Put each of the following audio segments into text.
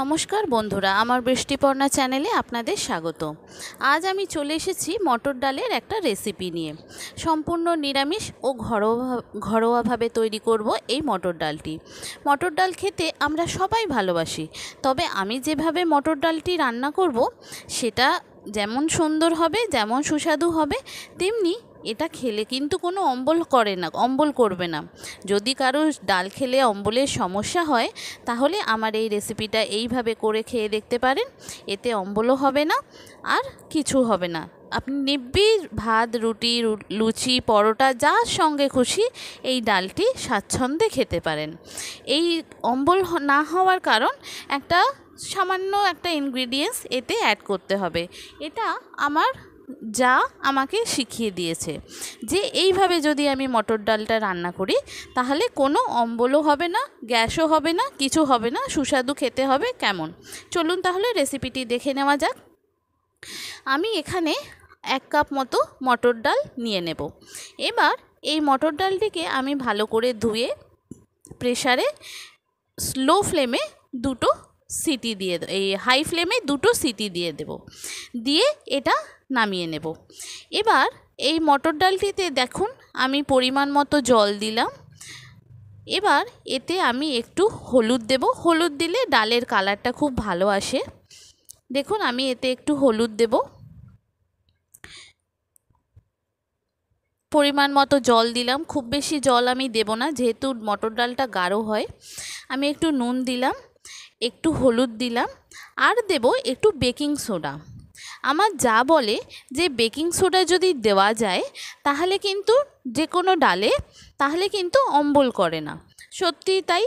নমস্কার বন্ধুরা আমার বৃষ্টিপর্ণা চ্যানেলে আপনাদের স্বাগত আজ আমি চলে এসেছি মটর ডালের একটা রেসিপি নিয়ে সম্পূর্ণ নিরামিষ ও ঘরোয়া ঘরোয়াভাবে তৈরি করব এই মটর ডালটি মটর ডাল খেতে আমরা সবাই ভালোবাসি তবে আমি যেভাবে মটর ডালটি রান্না করব সেটা যেমন সুন্দর হবে যেমন সুস্বাদু হবে তেমনি এটা খেলে কিন্তু কোনো অম্বল করে না অম্বল করবে না যদি কারোর ডাল খেলে অম্বলের সমস্যা হয় তাহলে আমার এই রেসিপিটা এইভাবে করে খেয়ে দেখতে পারেন এতে অম্বলও হবে না আর কিছু হবে না আপনি নিব্বির ভাত রুটি লুচি পরোটা যার সঙ্গে খুশি এই ডালটি স্বাচ্ছন্দ্যে খেতে পারেন এই অম্বল না হওয়ার কারণ একটা সামান্য একটা ইনগ্রিডিয়েন্টস এতে অ্যাড করতে হবে এটা আমার যা আমাকে শিখিয়ে দিয়েছে যে এইভাবে যদি আমি মটর ডালটা রান্না করি তাহলে কোনো অম্বলও হবে না গ্যাসও হবে না কিছু হবে না সুস্বাদু খেতে হবে কেমন চলুন তাহলে রেসিপিটি দেখে নেওয়া যাক আমি এখানে এক কাপ মতো মটর ডাল নিয়ে নেব এবার এই মটর ডালটিকে আমি ভালো করে ধুয়ে প্রেসারে স্লো ফ্লেমে দুটো সিটি দিয়ে এই হাই ফ্লেমে দুটো সিটি দিয়ে দেব দিয়ে এটা নামিয়ে নেব এবার এই মটর ডালটিতে দেখুন আমি পরিমাণ মতো জল দিলাম এবার এতে আমি একটু হলুদ দেব হলুদ দিলে ডালের কালারটা খুব ভালো আসে দেখুন আমি এতে একটু হলুদ দেব পরিমাণ মতো জল দিলাম খুব বেশি জল আমি দেব না যেহেতু মটর ডালটা গাঢ় হয় আমি একটু নুন দিলাম একটু হলুদ দিলাম আর দেব একটু বেকিং সোডা আমার যা বলে যে বেকিং সোডা যদি দেওয়া যায় তাহলে কিন্তু যে কোনো ডালে তাহলে কিন্তু অম্বল করে না সত্যি তাই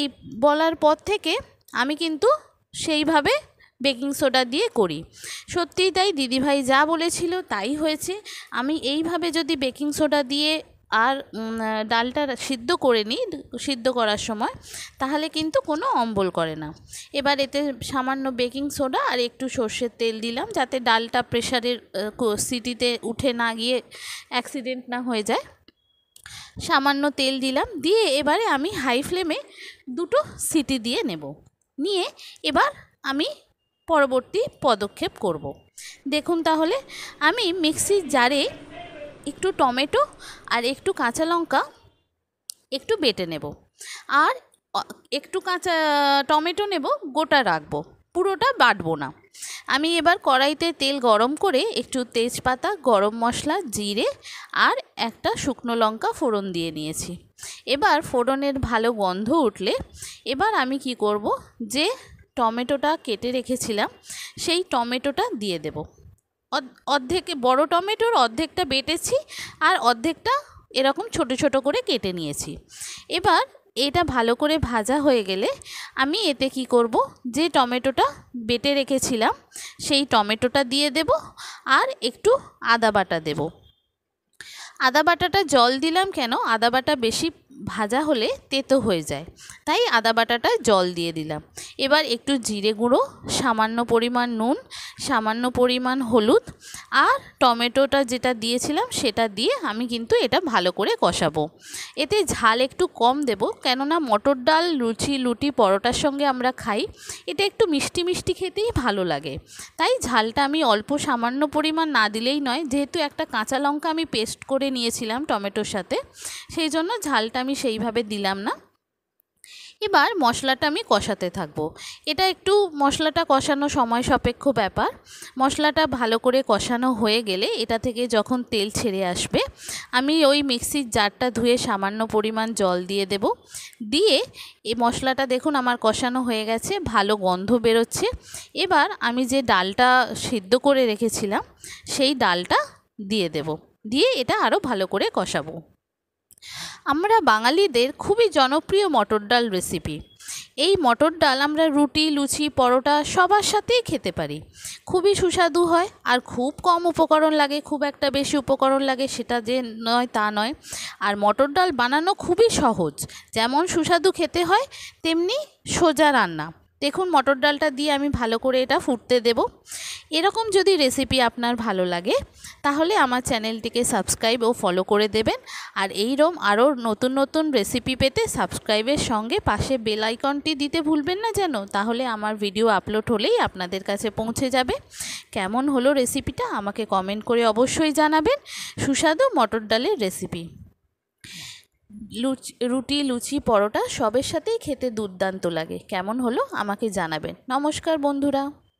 এই বলার পর থেকে আমি কিন্তু সেইভাবে বেকিং সোডা দিয়ে করি সত্যিই তাই দিদিভাই যা বলেছিল তাই হয়েছে আমি এইভাবে যদি বেকিং সোডা দিয়ে আর ডালটা সিদ্ধ করে নিই সিদ্ধ করার সময় তাহলে কিন্তু কোনো অম্বল করে না এবার এতে সামান্য বেকিং সোডা আর একটু সর্ষের তেল দিলাম যাতে ডালটা প্রেশারের সিটিতে উঠে না গিয়ে অ্যাক্সিডেন্ট না হয়ে যায় সামান্য তেল দিলাম দিয়ে এবারে আমি হাই ফ্লেমে দুটো সিটি দিয়ে নেব নিয়ে এবার আমি পরবর্তী পদক্ষেপ করব। দেখুন তাহলে আমি মিক্সির জারে একটু টমেটো আর একটু কাঁচা লঙ্কা একটু বেটে নেব আর একটু কাঁচা টমেটো নেব গোটা রাখবো পুরোটা বাটবো না আমি এবার কড়াইতে তেল গরম করে একটু তেজপাতা গরম মশলা জিরে আর একটা শুকনো লঙ্কা ফোড়ন দিয়ে নিয়েছি এবার ফোড়নের ভালো গন্ধ উঠলে এবার আমি কি করব যে টমেটোটা কেটে রেখেছিলাম সেই টমেটোটা দিয়ে দেবো অর্ধেক বড় টমেটোর অর্ধেকটা বেটেছি আর অর্ধেকটা এরকম ছোট ছোট করে কেটে নিয়েছি এবার এটা ভালো করে ভাজা হয়ে গেলে আমি এতে কি করব যে টমেটোটা বেটে রেখেছিলাম সেই টমেটোটা দিয়ে দেব আর একটু আদা বাটা দেব আদা বাটাটা জল দিলাম কেন আদা বাটা বেশি ভাজা হলে তেতো হয়ে যায় তাই আদা বাটাটা জল দিয়ে দিলাম এবার একটু জিরে গুঁড়ো সামান্য পরিমাণ নুন সামান্য পরিমাণ হলুদ আর টমেটোটা যেটা দিয়েছিলাম সেটা দিয়ে আমি কিন্তু এটা ভালো করে কষাবো এতে ঝাল একটু কম দেব কেননা মটর ডাল লুচি লুটি পরোটার সঙ্গে আমরা খাই এটা একটু মিষ্টি মিষ্টি খেতেই ভালো লাগে তাই ঝালটা আমি অল্প সামান্য পরিমাণ না দিলেই নয় যেহেতু একটা কাঁচা লঙ্কা আমি পেস্ট করে নিয়েছিলাম টমেটোর সাথে সেই জন্য ঝালটা আমি সেইভাবে দিলাম না এবার মশলাটা আমি কষাতে থাকবো এটা একটু মশলাটা কষানো সময় সাপেক্ষ ব্যাপার মশলাটা ভালো করে কষানো হয়ে গেলে এটা থেকে যখন তেল ছেড়ে আসবে আমি ওই মিক্সির জারটা ধুয়ে সামান্য পরিমাণ জল দিয়ে দেব দিয়ে এই মশলাটা দেখুন আমার কষানো হয়ে গেছে ভালো গন্ধ বেরোচ্ছে এবার আমি যে ডালটা সিদ্ধ করে রেখেছিলাম সেই ডালটা দিয়ে দেব দিয়ে এটা আরও ভালো করে কষাবো আমরা বাঙালিদের খুবই জনপ্রিয় মটর ডাল রেসিপি এই মটর ডাল আমরা রুটি লুচি পরোটা সবার সাথেই খেতে পারি খুবই সুস্বাদু হয় আর খুব কম উপকরণ লাগে খুব একটা বেশি উপকরণ লাগে সেটা যে নয় তা নয় আর মটর ডাল বানানো খুবই সহজ যেমন সুস্বাদু খেতে হয় তেমনি সোজা রান্না দেখুন মটর ডালটা দিয়ে আমি ভালো করে এটা ফুটতে দেব এরকম যদি রেসিপি আপনার ভালো লাগে তাহলে আমার চ্যানেলটিকে সাবস্ক্রাইব ও ফলো করে দেবেন আর এই রম আরও নতুন নতুন রেসিপি পেতে সাবস্ক্রাইবের সঙ্গে পাশে বেল আইকনটি দিতে ভুলবেন না যেন তাহলে আমার ভিডিও আপলোড হলেই আপনাদের কাছে পৌঁছে যাবে কেমন হলো রেসিপিটা আমাকে কমেন্ট করে অবশ্যই জানাবেন সুস্বাদু মটর ডালের রেসিপি লুচি রুটি লুচি পরোটা সবের সাথেই খেতে দুর্দান্ত লাগে কেমন হলো আমাকে জানাবেন নমস্কার বন্ধুরা